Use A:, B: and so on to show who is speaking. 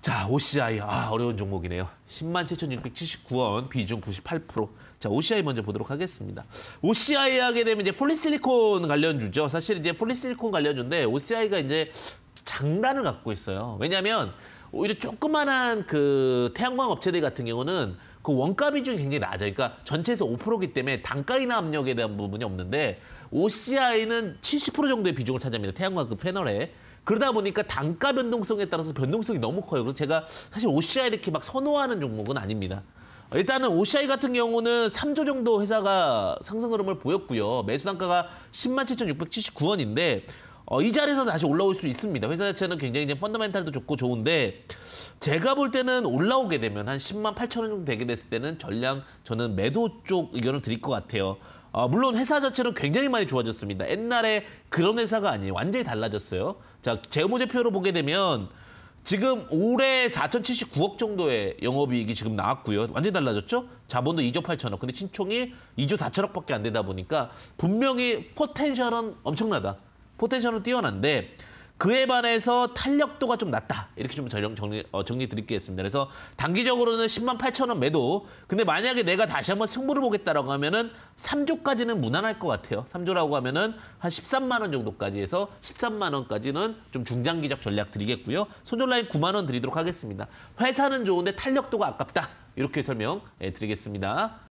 A: 자, OCI. 아, 어려운 종목이네요. 10만 7,679원, 비중 98%. 자, OCI 먼저 보도록 하겠습니다. OCI 하게 되면 이제 폴리실리콘 관련주죠. 사실 이제 폴리실리콘 관련주인데 OCI가 이제 장단을 갖고 있어요. 왜냐면 오히려 조그만한 그 태양광 업체들 같은 경우는 그 원가 비중이 굉장히 낮아요. 그러니까 전체에서 5%이기 때문에 단가 인하 압력에 대한 부분이 없는데 OCI는 70% 정도의 비중을 차지합니다. 태양광 그 패널에. 그러다 보니까 단가 변동성에 따라서 변동성이 너무 커요. 그래서 제가 사실 OCI 이렇게 막 선호하는 종목은 아닙니다. 일단은 OCI 같은 경우는 3조 정도 회사가 상승 흐름을 보였고요. 매수 단가가 10만 7,679원인데 어, 이 자리에서 다시 올라올 수 있습니다. 회사 자체는 굉장히 이제 펀더멘탈도 좋고 좋은데 제가 볼 때는 올라오게 되면 한 10만 8천 원 정도 되게 됐을 때는 전량 저는 매도 쪽 의견을 드릴 것 같아요. 어, 물론 회사 자체는 굉장히 많이 좋아졌습니다. 옛날에 그런 회사가 아니에요. 완전히 달라졌어요. 자, 재무제표로 보게 되면 지금 올해 4,079억 정도의 영업이익이 지금 나왔고요. 완전히 달라졌죠? 자본도 2조 8천억. 근데 신총이 2조 4천억밖에 안 되다 보니까 분명히 포텐셜은 엄청나다. 포텐셜은 뛰어난데 그에 반해서 탄력도가 좀 낮다. 이렇게 좀 정리, 정리, 어, 정리 드릴게했습니다 그래서 단기적으로는 10만 8천 원 매도. 근데 만약에 내가 다시 한번 승부를 보겠다라고 하면은 3조까지는 무난할 것 같아요. 3조라고 하면은 한 13만 원 정도까지 해서 13만 원까지는 좀 중장기적 전략 드리겠고요. 손절라인 9만 원 드리도록 하겠습니다. 회사는 좋은데 탄력도가 아깝다. 이렇게 설명 예, 드리겠습니다.